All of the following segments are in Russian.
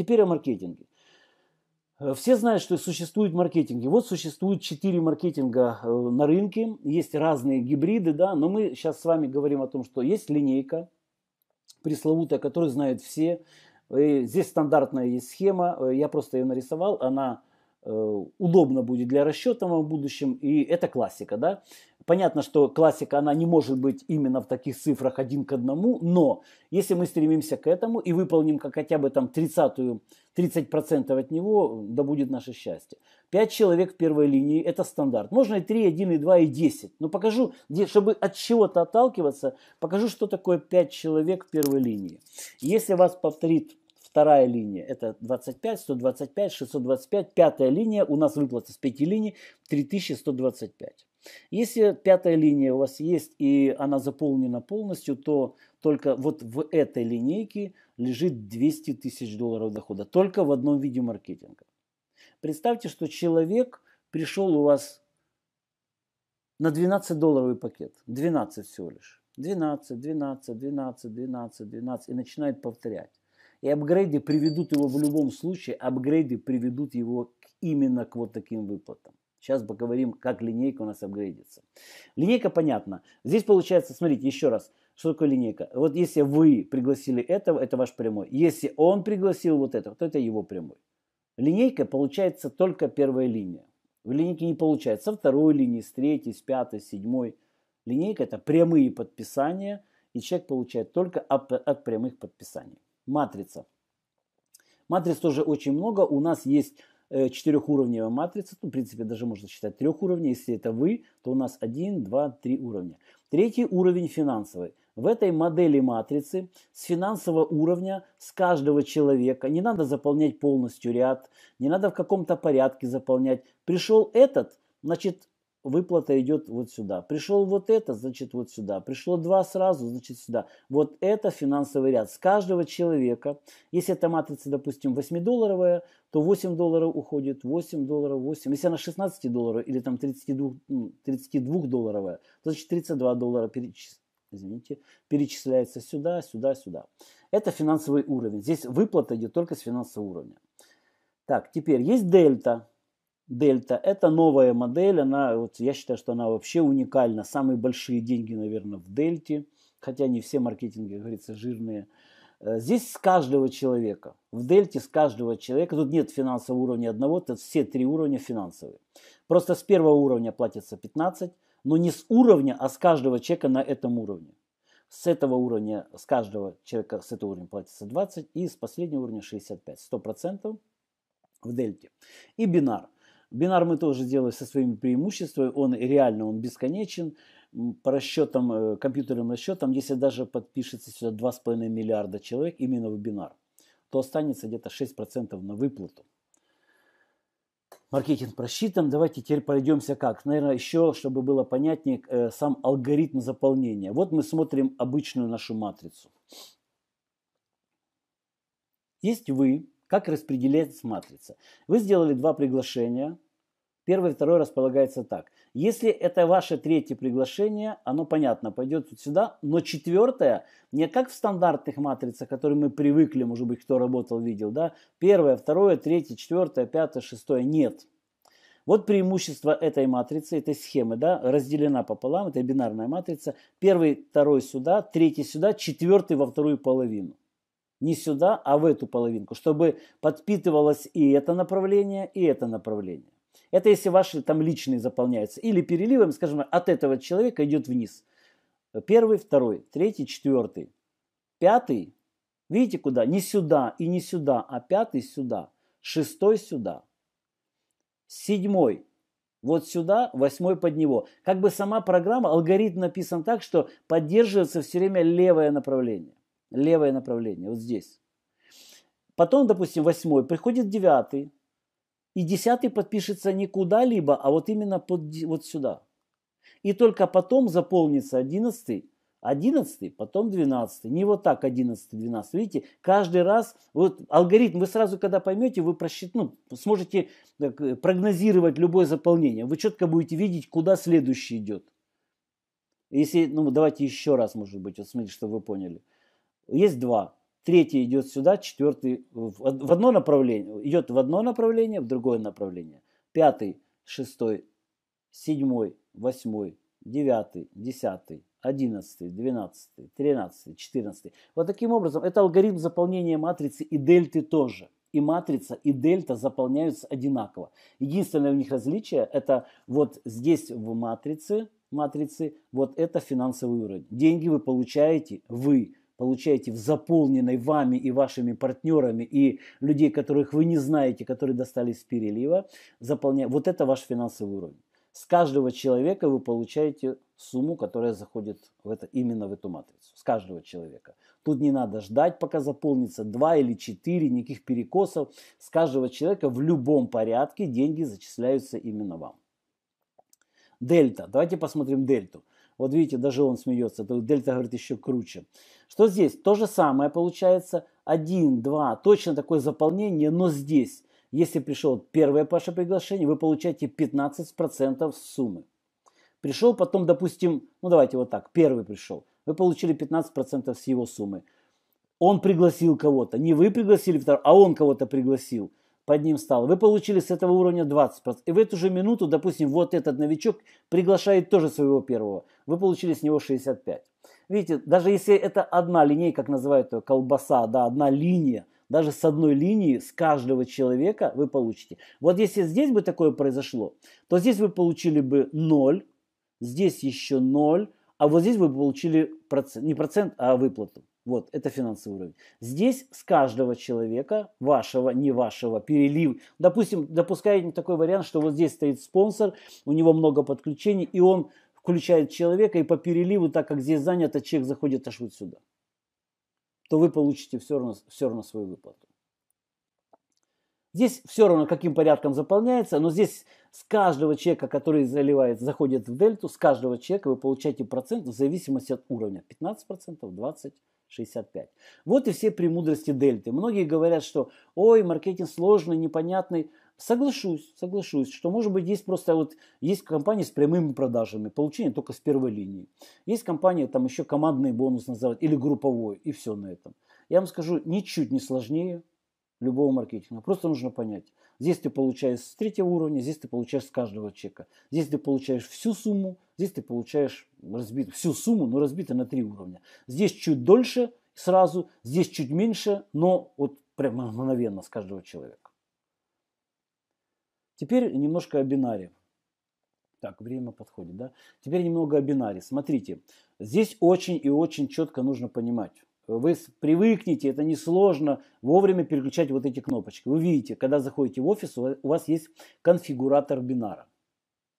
Теперь о маркетинге. Э, все знают, что существуют маркетинги. Вот существует 4 маркетинга э, на рынке, есть разные гибриды, да, но мы сейчас с вами говорим о том, что есть линейка пресловутая, которую знают все. И э, здесь стандартная есть схема, я просто ее нарисовал, она удобно будет для расчета в будущем, и это классика, да. Понятно, что классика, она не может быть именно в таких цифрах один к одному, но если мы стремимся к этому и выполним как хотя бы там 30%, 30% от него, да будет наше счастье. 5 человек в первой линии – это стандарт. Можно и 3, 1, и 2, и 10. Но покажу, чтобы от чего-то отталкиваться, покажу, что такое 5 человек в первой линии. Если вас повторит Вторая линия – это 25, 125, 625. Пятая линия, у нас выплата с пяти линий 3125. Если пятая линия у вас есть и она заполнена полностью, то только вот в этой линейке лежит 200 тысяч долларов дохода. Только в одном виде маркетинга. Представьте, что человек пришел у вас на 12-долларовый пакет. 12 всего лишь. 12, 12, 12, 12, 12 и начинает повторять. И апгрейды приведут его в любом случае, апгрейды приведут его именно к вот таким выплатам. Сейчас поговорим, как линейка у нас апгрейдится. Линейка понятна. Здесь получается, смотрите, еще раз, что такое линейка? Вот если вы пригласили этого, это ваш прямой. Если он пригласил вот этого, то это его прямой. Линейка получается только первая линия. В линейке не получается со второй линии, с третьей, с пятой, с седьмой. Линейка – это прямые подписания, и человек получает только от прямых подписаний матрица. Матриц тоже очень много. У нас есть э, четырехуровневая матрица, ну, в принципе, даже можно считать трех уровней. Если это вы, то у нас один, два, три уровня. Третий уровень финансовый. В этой модели матрицы с финансового уровня, с каждого человека, не надо заполнять полностью ряд, не надо в каком-то порядке заполнять. Пришел этот, значит, выплата идет вот сюда. Пришел вот это, значит вот сюда. Пришло два сразу, значит сюда. Вот это финансовый ряд. С каждого человека, если эта матрица, допустим, 8-долларовая, то 8 долларов уходит, 8 долларов, 8. Если она 16 долларов или там 32, 32 долларовая, то значит 32 доллара перечис... извините, перечисляется сюда, сюда, сюда. Это финансовый уровень. Здесь выплата идет только с финансового уровня. Так, теперь есть дельта. Дельта. Это новая модель, она, вот, я считаю, что она вообще уникальна. Самые большие деньги, наверное, в Дельте, хотя не все маркетинги, как говорится, жирные. Э, здесь с каждого человека. В Дельте с каждого человека. Тут нет финансового уровня одного, тут все три уровня финансовые. Просто с первого уровня платится 15, но не с уровня, а с каждого человека на этом уровне. С этого уровня, с каждого человека с этого уровня платится 20 и с последнего уровня 65. 100% в Дельте. И бинар – Бинар мы тоже делаем со своими преимуществами. Он реально, он бесконечен. По расчетам, э, компьютерным расчетам, если даже подпишется сюда 2,5 миллиарда человек именно в бинар, то останется где-то 6% на выплату. Маркетинг просчитан. Давайте теперь пройдемся как. Наверное, еще, чтобы было понятнее, э, сам алгоритм заполнения. Вот мы смотрим обычную нашу матрицу. Есть вы, как распределяется матрица? Вы сделали два приглашения. Первое и второе располагается так. Если это ваше третье приглашение, оно понятно, пойдет вот сюда. Но четвертое, не как в стандартных матрицах, которые мы привыкли, может быть, кто работал, видел, да? Первое, второе, третье, четвертое, пятое, шестое. Нет. Вот преимущество этой матрицы, этой схемы, да, разделена пополам, это бинарная матрица. Первый, второй сюда, третий сюда, четвертый во вторую половину не сюда, а в эту половинку, чтобы подпитывалось и это направление, и это направление. Это если ваши там личные заполняются. Или переливом, скажем, от этого человека идет вниз. Первый, второй, третий, четвертый. Пятый, видите куда? Не сюда и не сюда, а пятый сюда. Шестой сюда. Седьмой вот сюда, восьмой под него. Как бы сама программа, алгоритм написан так, что поддерживается все время левое направление левое направление, вот здесь. Потом, допустим, восьмой, приходит девятый, и десятый подпишется не куда-либо, а вот именно под, вот сюда. И только потом заполнится одиннадцатый, одиннадцатый, потом двенадцатый. Не вот так одиннадцатый, двенадцатый. Видите, каждый раз, вот алгоритм, вы сразу, когда поймете, вы просчит, ну, сможете так, э, прогнозировать любое заполнение. Вы четко будете видеть, куда следующий идет. Если, ну, давайте еще раз, может быть, вот смотрите, чтобы вы поняли есть два. Третий идет сюда, четвертый в одно направление. Идет в одно направление, в другое направление. Пятый, шестой, седьмой, восьмой, девятый, десятый, одиннадцатый, двенадцатый, тринадцатый, четырнадцатый. Вот таким образом, это алгоритм заполнения матрицы и дельты тоже и матрица, и дельта заполняются одинаково. Единственное у них различие – это вот здесь в матрице, матрицы, вот это финансовый уровень. Деньги вы получаете, вы, получаете в заполненной вами и вашими партнерами и людей, которых вы не знаете, которые достались с перелива, заполня... вот это ваш финансовый уровень. С каждого человека вы получаете сумму, которая заходит в это, именно в эту матрицу. С каждого человека. Тут не надо ждать, пока заполнится 2 или 4, никаких перекосов. С каждого человека в любом порядке деньги зачисляются именно вам. Дельта. Давайте посмотрим дельту. Вот видите, даже он смеется. дельта говорит еще круче. Что здесь? То же самое получается. Один, два, Точно такое заполнение, но здесь. Если пришел первое ваше приглашение, вы получаете 15% суммы. Пришел потом, допустим, ну давайте вот так, первый пришел. Вы получили 15% с его суммы. Он пригласил кого-то. Не вы пригласили, а он кого-то пригласил под ним стал. Вы получили с этого уровня 20%. И в эту же минуту, допустим, вот этот новичок приглашает тоже своего первого. Вы получили с него 65. Видите, даже если это одна линейка, как называют ее, колбаса, да, одна линия, даже с одной линии, с каждого человека вы получите. Вот если здесь бы такое произошло, то здесь вы получили бы 0, здесь еще 0, а вот здесь вы получили процент, не процент, а выплату. Вот, это финансовый уровень. Здесь с каждого человека, вашего, не вашего, перелив. Допустим, допускаем такой вариант, что вот здесь стоит спонсор, у него много подключений, и он включает человека, и по переливу, так как здесь занято, а человек заходит аж вот сюда. То вы получите все равно, все равно свою выплату. Здесь все равно каким порядком заполняется, но здесь с каждого чека, который заливает, заходит в дельту, с каждого чека вы получаете процент в зависимости от уровня. 15%, 20%, 65. Вот и все премудрости дельты. Многие говорят, что ой, маркетинг сложный, непонятный. Соглашусь, соглашусь, что может быть есть просто вот есть компании с прямыми продажами, получение только с первой линии. Есть компания, там еще командный бонус называть или групповой, и все на этом. Я вам скажу, ничуть не сложнее любого маркетинга. Просто нужно понять, Здесь ты получаешь с третьего уровня, здесь ты получаешь с каждого чека. Здесь ты получаешь всю сумму, здесь ты получаешь разбит, всю сумму, но разбита на три уровня. Здесь чуть дольше сразу, здесь чуть меньше, но вот прямо мгновенно с каждого человека. Теперь немножко о бинаре. Так, время подходит, да? Теперь немного о бинаре. Смотрите, здесь очень и очень четко нужно понимать вы привыкнете, это несложно вовремя переключать вот эти кнопочки. Вы видите, когда заходите в офис, у вас есть конфигуратор бинара.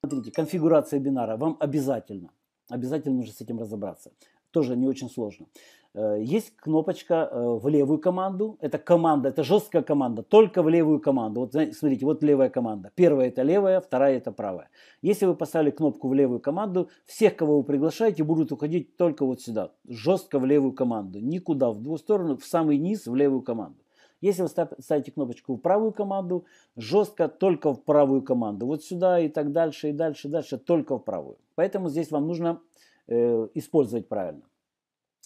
Смотрите, конфигурация бинара вам обязательно. Обязательно нужно с этим разобраться. Тоже не очень сложно. Э, есть кнопочка э, в левую команду. Это команда, это жесткая команда, только в левую команду. Вот смотрите, вот левая команда. Первая это левая, вторая это правая. Если вы поставили кнопку в левую команду, всех, кого вы приглашаете, будут уходить только вот сюда. Жестко в левую команду. Никуда, в двух сторону, в самый низ, в левую команду. Если вы ставите кнопочку в правую команду, жестко только в правую команду. Вот сюда и так дальше, и дальше, и дальше, только в правую. Поэтому здесь вам нужно э, использовать правильно.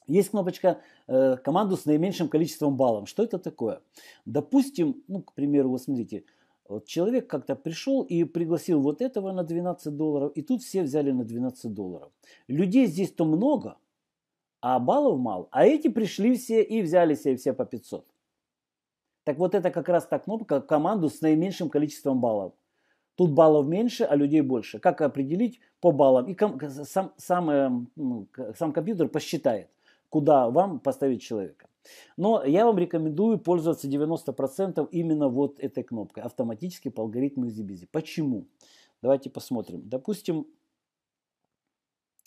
Есть кнопочка э, «Команду с наименьшим количеством баллов». Что это такое? Допустим, ну, к примеру, вот смотрите, вот человек как-то пришел и пригласил вот этого на 12 долларов, и тут все взяли на 12 долларов. Людей здесь-то много, а баллов мало. А эти пришли все и взяли себе все по 500. Так вот это как раз та кнопка «Команду с наименьшим количеством баллов». Тут баллов меньше, а людей больше. Как определить по баллам? И сам, сам, эм, ну, сам компьютер посчитает куда вам поставить человека. Но я вам рекомендую пользоваться 90% именно вот этой кнопкой, автоматически по алгоритму изи Почему? Давайте посмотрим. Допустим,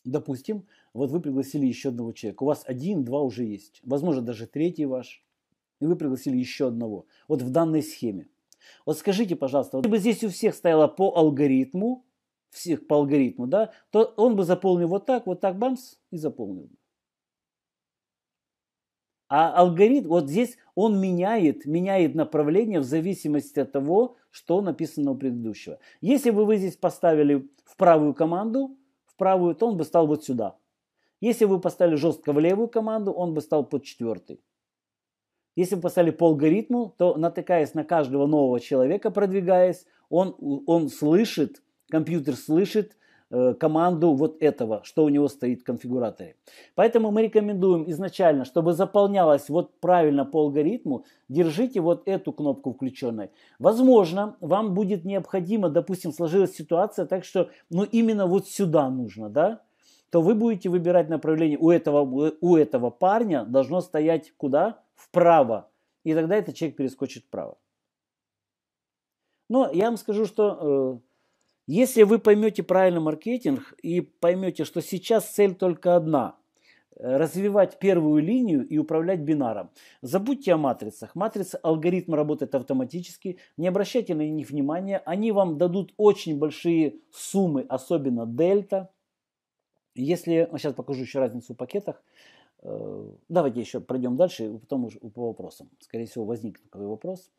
допустим, вот вы пригласили еще одного человека. У вас один, два уже есть. Возможно, даже третий ваш. И вы пригласили еще одного. Вот в данной схеме. Вот скажите, пожалуйста, вот если бы здесь у всех стояло по алгоритму, всех по алгоритму, да, то он бы заполнил вот так, вот так, бамс, и заполнил бы. А алгоритм, вот здесь он меняет, меняет направление в зависимости от того, что написано у предыдущего. Если бы вы здесь поставили в правую команду, в правую, то он бы стал вот сюда. Если вы поставили жестко в левую команду, он бы стал под четвертый. Если вы поставили по алгоритму, то натыкаясь на каждого нового человека, продвигаясь, он, он слышит, компьютер слышит Э, команду вот этого, что у него стоит в конфигураторе. Поэтому мы рекомендуем изначально, чтобы заполнялось вот правильно по алгоритму, держите вот эту кнопку включенной. Возможно, вам будет необходимо, допустим, сложилась ситуация так, что ну именно вот сюда нужно, да, то вы будете выбирать направление. У этого, у этого парня должно стоять куда? Вправо. И тогда этот человек перескочит вправо. Но я вам скажу, что э, если вы поймете правильно маркетинг и поймете, что сейчас цель только одна – э, развивать первую линию и управлять бинаром. Забудьте о матрицах. Матрицы, алгоритм работает автоматически, не обращайте на них внимания. Они вам дадут очень большие суммы, особенно дельта. Если, сейчас а покажу еще разницу в пакетах. Э, давайте еще пройдем дальше, потом уже по вопросам. Скорее всего, возникнет такой вопрос. вопрос.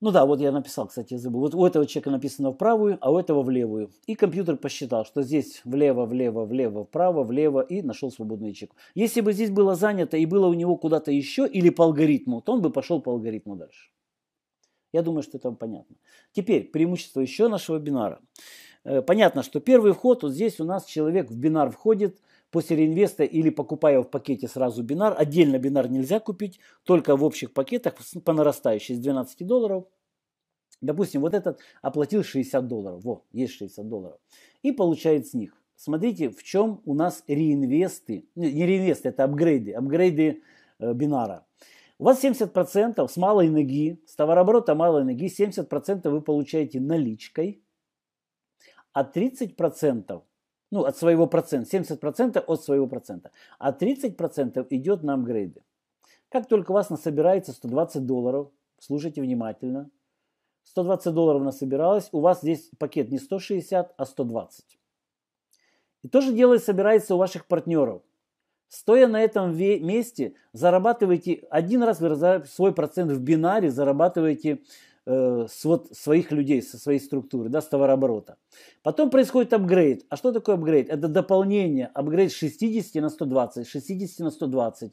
Ну да, вот я написал, кстати, забыл. Вот у этого человека написано в правую, а у этого в левую. И компьютер посчитал, что здесь влево, влево, влево, вправо, влево и нашел свободную ячейку. Если бы здесь было занято и было у него куда-то еще или по алгоритму, то он бы пошел по алгоритму дальше. Я думаю, что это понятно. Теперь преимущество еще нашего бинара. Э, понятно, что первый вход, вот здесь у нас человек в бинар входит – после реинвеста или покупая в пакете сразу бинар. Отдельно бинар нельзя купить, только в общих пакетах по нарастающей с 12 долларов. Допустим, вот этот оплатил 60 долларов. Во, есть 60 долларов. И получает с них. Смотрите, в чем у нас реинвесты. Не реинвесты, это апгрейды. Апгрейды э, бинара. У вас 70% с малой ноги, с товарооборота малой ноги, 70% вы получаете наличкой, а 30% ну, от своего процента, 70% от своего процента, а 30% идет на апгрейды. Как только у вас насобирается 120 долларов, слушайте внимательно, 120 долларов насобиралось, у вас здесь пакет не 160, а 120. И то же дело собирается у ваших партнеров. Стоя на этом месте, зарабатываете, один раз вы свой процент в бинаре, зарабатываете Э, с вот своих людей, со своей структуры, да, с товарооборота. Потом происходит апгрейд. А что такое апгрейд? Это дополнение. Апгрейд 60 на 120, 60 на 120.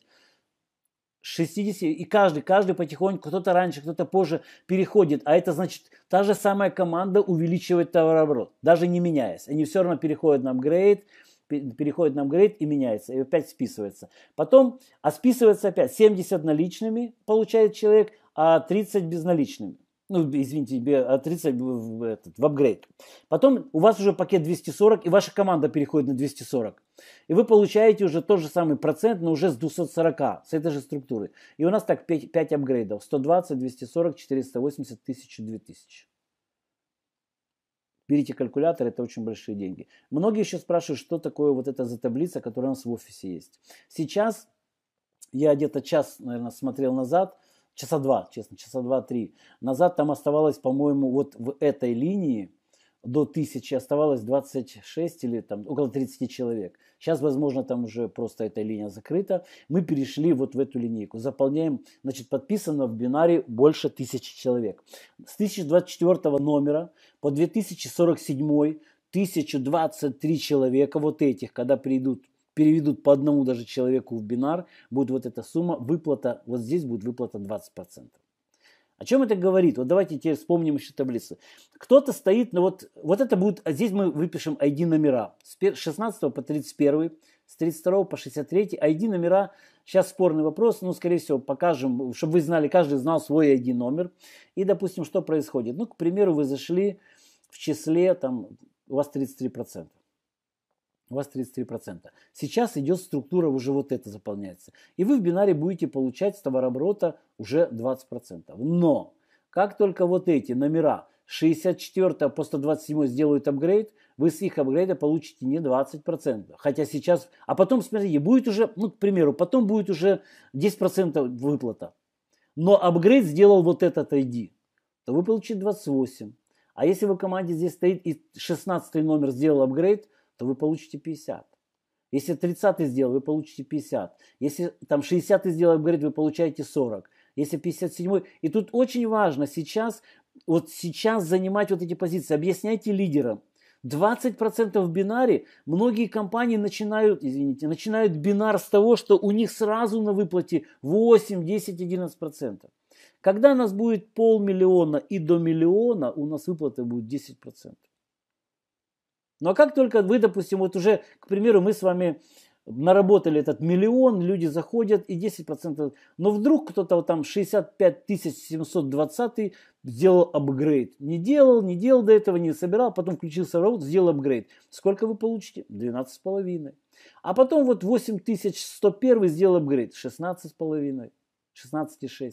60, и каждый, каждый потихоньку, кто-то раньше, кто-то позже переходит. А это значит, та же самая команда увеличивает товарооборот, даже не меняясь. Они все равно переходят на апгрейд, переходят на апгрейд и меняется, и опять списывается. Потом, а списывается опять 70 наличными получает человек, а 30 безналичными ну, извините, от 30 этот, в апгрейд. Потом у вас уже пакет 240, и ваша команда переходит на 240. И вы получаете уже тот же самый процент, но уже с 240, с этой же структуры. И у нас так 5, 5 апгрейдов. 120, 240, 480, 1000, 2000. Берите калькулятор, это очень большие деньги. Многие еще спрашивают, что такое вот эта за таблица, которая у нас в офисе есть. Сейчас я где-то час, наверное, смотрел назад, часа два, честно, часа два-три назад там оставалось, по-моему, вот в этой линии до тысячи оставалось 26 или там около 30 человек. Сейчас, возможно, там уже просто эта линия закрыта. Мы перешли вот в эту линейку. Заполняем, значит, подписано в бинаре больше тысячи человек. С 1024 номера по 2047 1023 человека вот этих, когда придут переведут по одному даже человеку в бинар, будет вот эта сумма, выплата, вот здесь будет выплата 20%. О чем это говорит? Вот давайте теперь вспомним еще таблицу. Кто-то стоит, ну вот, вот это будет, а здесь мы выпишем ID номера. С 16 по 31, с 32 по 63. ID номера, сейчас спорный вопрос, но ну, скорее всего, покажем, чтобы вы знали, каждый знал свой ID номер. И, допустим, что происходит? Ну, к примеру, вы зашли в числе, там, у вас 33% у вас 33%. Сейчас идет структура, уже вот это заполняется. И вы в бинаре будете получать с товарооборота уже 20%. Но как только вот эти номера 64 по 127 сделают апгрейд, вы с их апгрейда получите не 20%. Хотя сейчас... А потом, смотрите, будет уже, ну, к примеру, потом будет уже 10% выплата. Но апгрейд сделал вот этот ID. То вы получите 28. А если в команде здесь стоит и 16 номер сделал апгрейд, то вы получите 50. Если 30 сделал, вы получите 50. Если там 60 сделал апгрейд, вы получаете 40. Если 57 И тут очень важно сейчас, вот сейчас занимать вот эти позиции. Объясняйте лидерам. 20% в бинаре многие компании начинают, извините, начинают бинар с того, что у них сразу на выплате 8, 10, 11%. Когда у нас будет полмиллиона и до миллиона, у нас выплата будет 10%. Но ну, а как только вы, допустим, вот уже, к примеру, мы с вами наработали этот миллион, люди заходят и 10%, но вдруг кто-то вот там 65 720 сделал апгрейд. Не делал, не делал до этого, не собирал, потом включился в работу, сделал апгрейд. Сколько вы получите? 12,5. А потом вот 8101 сделал апгрейд, 16,5, 16,6.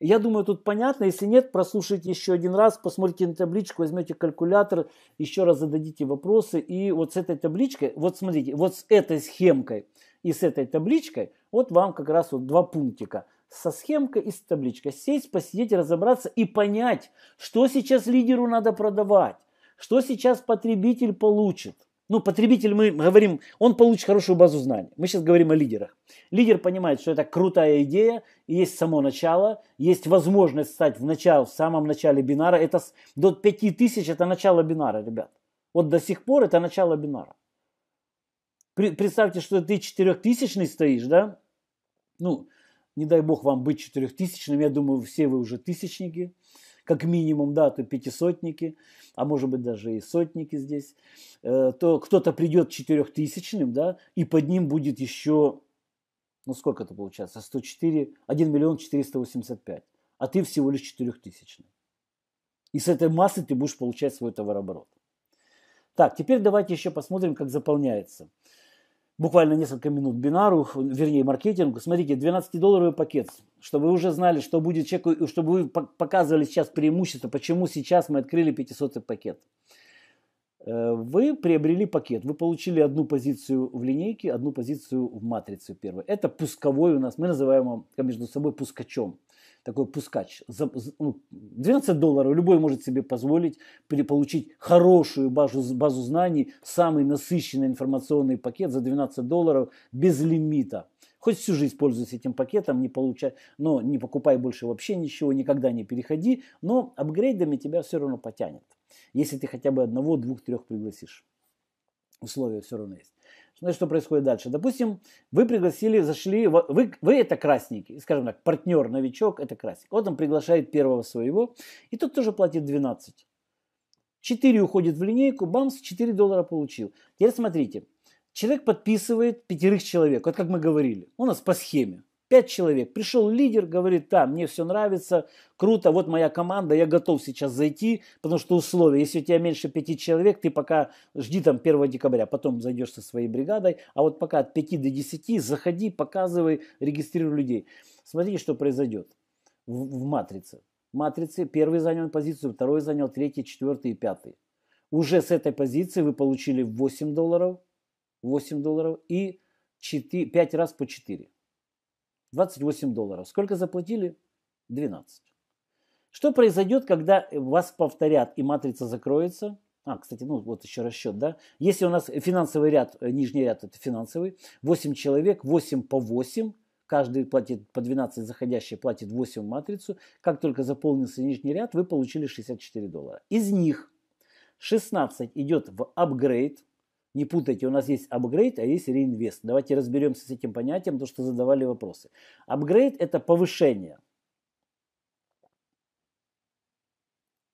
Я думаю, тут понятно. Если нет, прослушайте еще один раз, посмотрите на табличку, возьмете калькулятор, еще раз зададите вопросы. И вот с этой табличкой, вот смотрите, вот с этой схемкой и с этой табличкой, вот вам как раз вот два пунктика. Со схемкой и с табличкой. Сесть, посидеть, разобраться и понять, что сейчас лидеру надо продавать, что сейчас потребитель получит. Ну, потребитель, мы говорим, он получит хорошую базу знаний. Мы сейчас говорим о лидерах. Лидер понимает, что это крутая идея, есть само начало, есть возможность стать в, начало, в самом начале бинара. Это до 5000 это начало бинара, ребят. Вот до сих пор это начало бинара. Представьте, что ты четырехтысячный стоишь, да? Ну, не дай бог вам быть четырехтысячным, я думаю, все вы уже тысячники как минимум, да, то пятисотники, а может быть даже и сотники здесь, э, то кто-то придет четырехтысячным, да, и под ним будет еще, ну сколько это получается, 104, 1 миллион 485, а ты всего лишь четырехтысячный. И с этой массы ты будешь получать свой товарооборот. Так, теперь давайте еще посмотрим, как заполняется – буквально несколько минут бинару, вернее маркетингу. Смотрите, 12-долларовый пакет, чтобы вы уже знали, что будет человеку, чтобы вы показывали сейчас преимущество, почему сейчас мы открыли 500 пакет. Э, вы приобрели пакет, вы получили одну позицию в линейке, одну позицию в матрице первой. Это пусковой у нас, мы называем его между собой пускачом такой пускач. За, ну, 12 долларов любой может себе позволить получить хорошую базу, базу знаний, самый насыщенный информационный пакет за 12 долларов без лимита. Хоть всю жизнь пользуйся этим пакетом, не получай, но не покупай больше вообще ничего, никогда не переходи, но апгрейдами тебя все равно потянет, если ты хотя бы одного, двух, трех пригласишь условия все равно есть. Ну что происходит дальше? Допустим, вы пригласили, зашли, вы, вы это красненький, скажем так, партнер, новичок, это красник. Вот он приглашает первого своего, и тот тоже платит 12. 4 уходит в линейку, бамс, 4 доллара получил. Теперь смотрите, человек подписывает пятерых человек, вот как мы говорили, у нас по схеме пять человек. Пришел лидер, говорит, да, мне все нравится, круто, вот моя команда, я готов сейчас зайти, потому что условия, если у тебя меньше пяти человек, ты пока жди там 1 декабря, потом зайдешь со своей бригадой, а вот пока от пяти до десяти заходи, показывай, регистрируй людей. Смотрите, что произойдет в, в матрице. В матрице первый занял позицию, второй занял, третий, четвертый и пятый. Уже с этой позиции вы получили 8 долларов, 8 долларов и 4, 5 раз по 4. 28 долларов. Сколько заплатили? 12. Что произойдет, когда вас повторят и матрица закроется? А, кстати, ну вот еще расчет, да? Если у нас финансовый ряд, э, нижний ряд это финансовый, 8 человек, 8 по 8, каждый платит по 12 заходящие, платит 8 в матрицу. Как только заполнился нижний ряд, вы получили 64 доллара. Из них 16 идет в апгрейд, не путайте, у нас есть апгрейд, а есть реинвест. Давайте разберемся с этим понятием, то, что задавали вопросы. Апгрейд – это повышение.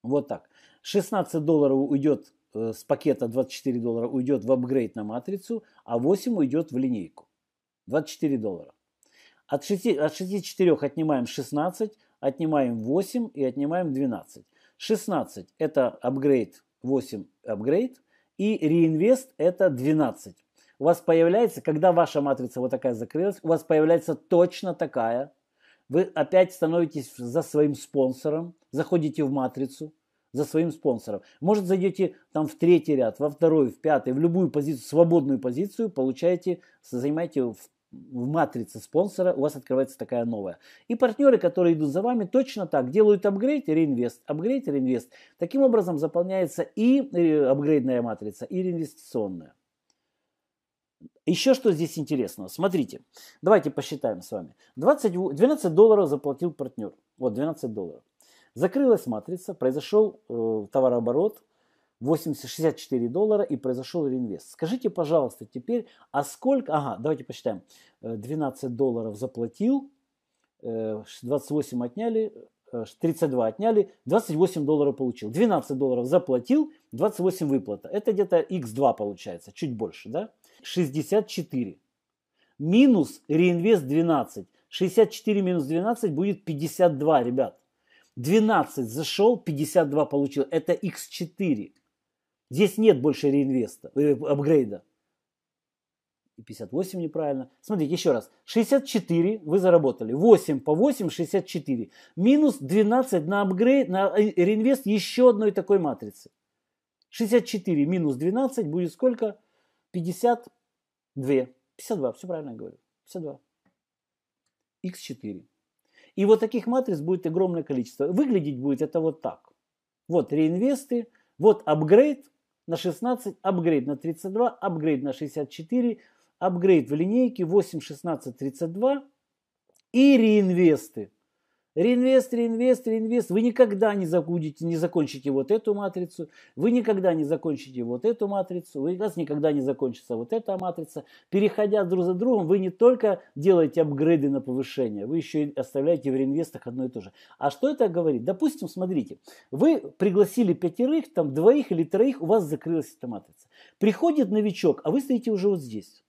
Вот так. 16 долларов уйдет э, с пакета, 24 доллара уйдет в апгрейд на матрицу, а 8 уйдет в линейку. 24 доллара. От, 6, от 64 отнимаем 16, отнимаем 8 и отнимаем 12. 16 это апгрейд, 8 апгрейд – и реинвест это 12. У вас появляется, когда ваша матрица вот такая закрылась, у вас появляется точно такая. Вы опять становитесь за своим спонсором, заходите в матрицу, за своим спонсором. Может, зайдете там в третий ряд, во второй, в пятый, в любую позицию, свободную позицию, получаете, занимаете в матрице спонсора у вас открывается такая новая. И партнеры, которые идут за вами, точно так делают апгрейд реинвест, апгрейд реинвест. Таким образом заполняется и э, апгрейдная матрица, и реинвестиционная. Еще что здесь интересного. Смотрите, давайте посчитаем с вами. 20, 12 долларов заплатил партнер. Вот 12 долларов. Закрылась матрица, произошел э, товарооборот, 80, 64 доллара и произошел реинвест. Скажите, пожалуйста, теперь, а сколько, ага, давайте посчитаем, 12 э, долларов заплатил, 28 э, отняли, 32 э, отняли, 28 долларов получил. 12 долларов заплатил, 28 выплата. Это где-то x2 получается, чуть больше, да? 64. Минус реинвест 12. 64 минус 12 будет 52, ребят. 12 зашел, 52 получил. Это x4. Здесь нет больше реинвеста, э, апгрейда. 58 неправильно. Смотрите еще раз. 64 вы заработали. 8 по 8 64. Минус 12 на апгрейд, на э, реинвест еще одной такой матрицы. 64 минус 12 будет сколько? 52. 52, все правильно я говорю. 52. x 4 И вот таких матриц будет огромное количество. Выглядеть будет это вот так. Вот реинвесты, вот апгрейд, на 16, апгрейд на 32, апгрейд на 64, апгрейд в линейке 8, 16, 32 и реинвесты. Реинвест, реинвест, реинвест. Вы никогда не, забудете, не закончите вот эту матрицу. Вы никогда не закончите вот эту матрицу. Вы, у вас никогда не закончится вот эта матрица. Переходя друг за другом, вы не только делаете апгрейды на повышение, вы еще и оставляете в реинвестах одно и то же. А что это говорит? Допустим, смотрите, вы пригласили пятерых, там двоих или троих, у вас закрылась эта матрица. Приходит новичок, а вы стоите уже вот здесь.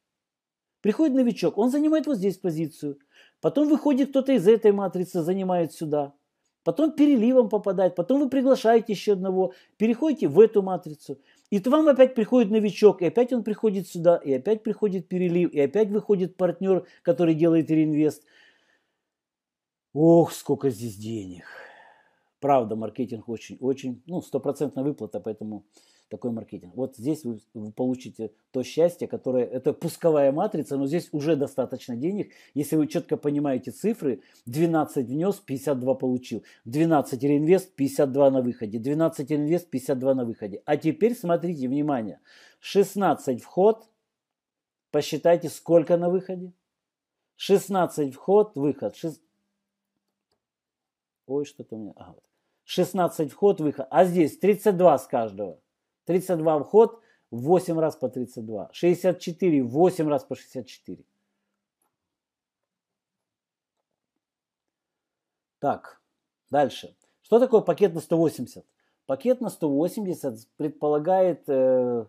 Приходит новичок, он занимает вот здесь позицию – Потом выходит кто-то из этой матрицы, занимает сюда. Потом переливом попадает. Потом вы приглашаете еще одного. Переходите в эту матрицу. И то вам опять приходит новичок, и опять он приходит сюда, и опять приходит перелив, и опять выходит партнер, который делает реинвест. Ох, сколько здесь денег. Правда, маркетинг очень, очень, ну, стопроцентная выплата, поэтому такой маркетинг. Вот здесь вы, вы получите то счастье, которое это пусковая матрица, но здесь уже достаточно денег. Если вы четко понимаете цифры, 12 внес, 52 получил, 12 реинвест, 52 на выходе, 12 реинвест, 52 на выходе. А теперь смотрите, внимание, 16 вход, посчитайте, сколько на выходе. 16 вход, выход. 6... Ой, что-то у меня... А, вот. 16 вход, выход. А здесь 32 с каждого. 32 вход, 8 раз по 32. 64, 8 раз по 64. Так, дальше. Что такое пакет на 180? Пакет на 180 предполагает э,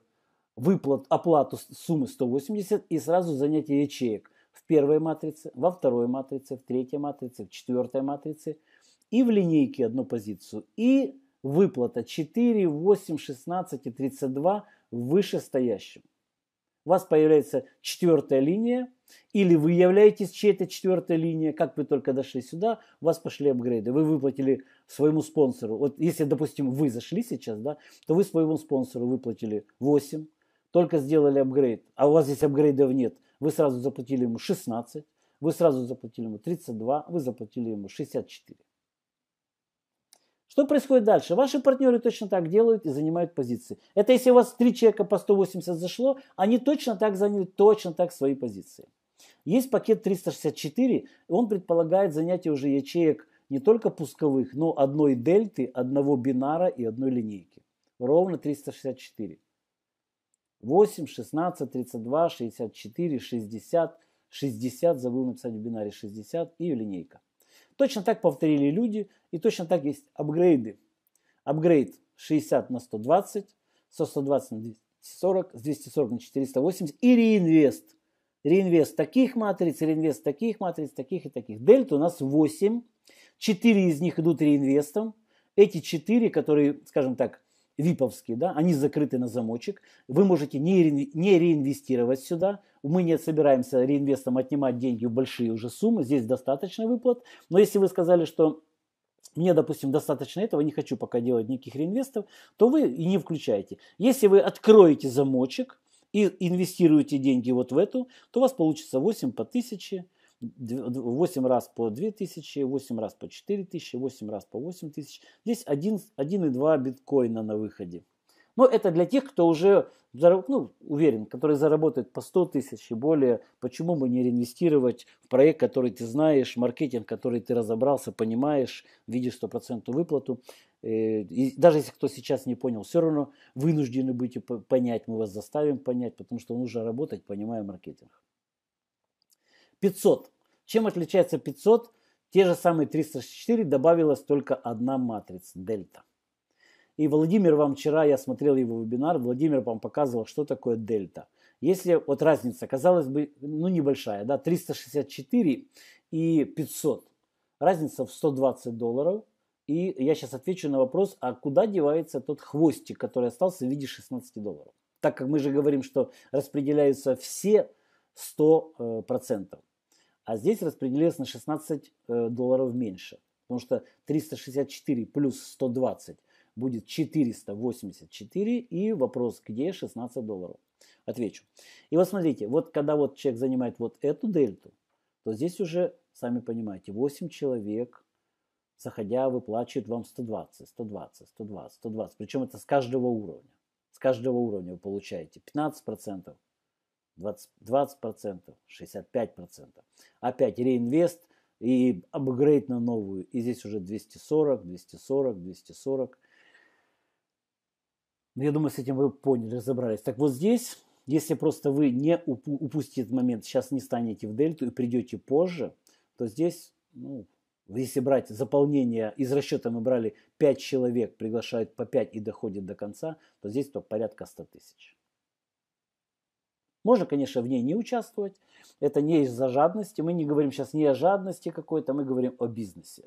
выплат, оплату суммы 180 и сразу занятие ячеек в первой матрице, во второй матрице, в третьей матрице, в четвертой матрице и в линейке одну позицию, и выплата 4, 8, 16 и 32 вышестоящим. У вас появляется четвертая линия, или вы являетесь чьей-то четвертой линией, как вы только дошли сюда, у вас пошли апгрейды, вы выплатили своему спонсору. Вот если, допустим, вы зашли сейчас, да, то вы своему спонсору выплатили 8, только сделали апгрейд, а у вас здесь апгрейдов нет, вы сразу заплатили ему 16, вы сразу заплатили ему 32, вы заплатили ему 64. Что происходит дальше? Ваши партнеры точно так делают и занимают позиции. Это если у вас три человека по 180 зашло, они точно так заняли точно так свои позиции. Есть пакет 364, он предполагает занятие уже ячеек не только пусковых, но одной дельты, одного бинара и одной линейки. Ровно 364. 8, 16, 32, 64, 60. 60 забыл написать в бинаре 60 и линейка. Точно так повторили люди, и точно так есть апгрейды. Апгрейд 60 на 120, со 120 на 240, с 240 на 480 и реинвест. Реинвест таких матриц, реинвест таких матриц, таких и таких. Дельта у нас 8. 4 из них идут реинвестом. Эти 4, которые, скажем так, виповские, да, они закрыты на замочек. Вы можете не, реинвестировать сюда, мы не собираемся реинвестом отнимать деньги в большие уже суммы. Здесь достаточно выплат. Но если вы сказали, что мне, допустим, достаточно этого, не хочу пока делать никаких реинвестов, то вы и не включаете. Если вы откроете замочек и инвестируете деньги вот в эту, то у вас получится 8 по 1000, 8 раз по 2000, 8 раз по 4000, 8 раз по 8000. Здесь 1,2 биткоина на выходе. Но это для тех, кто уже ну, уверен, который заработает по 100 тысяч и более. Почему бы не реинвестировать в проект, который ты знаешь, маркетинг, который ты разобрался, понимаешь, видишь стопроцентную выплату. Э, и даже если кто сейчас не понял, все равно вынуждены будете понять, мы вас заставим понять, потому что нужно работать, понимая маркетинг. 500. Чем отличается 500? Те же самые 304, добавилась только одна матрица, дельта. И Владимир вам вчера, я смотрел его вебинар, Владимир вам показывал, что такое дельта. Если вот разница, казалось бы, ну небольшая, да, 364 и 500. Разница в 120 долларов. И я сейчас отвечу на вопрос, а куда девается тот хвостик, который остался в виде 16 долларов? Так как мы же говорим, что распределяются все 100%. Э, а здесь распределилось на 16 э, долларов меньше. Потому что 364 плюс 120 будет 484 и вопрос, где 16 долларов. Отвечу. И вот смотрите, вот когда вот человек занимает вот эту дельту, то здесь уже, сами понимаете, 8 человек, заходя, выплачивают вам 120, 120, 120, 120. Причем это с каждого уровня. С каждого уровня вы получаете 15%, 20%, 20% 65%. Опять реинвест и апгрейд на новую. И здесь уже 240, 240, 240. Но ну, я думаю, с этим вы поняли, разобрались. Так вот здесь, если просто вы не уп- упустите этот момент, сейчас не станете в дельту и придете позже, то здесь, ну, если брать заполнение, из расчета мы брали 5 человек, приглашают по 5 и доходит до конца, то здесь то порядка 100 тысяч. Можно, конечно, в ней не участвовать. Это не из-за жадности. Мы не говорим сейчас не о жадности какой-то, мы говорим о бизнесе.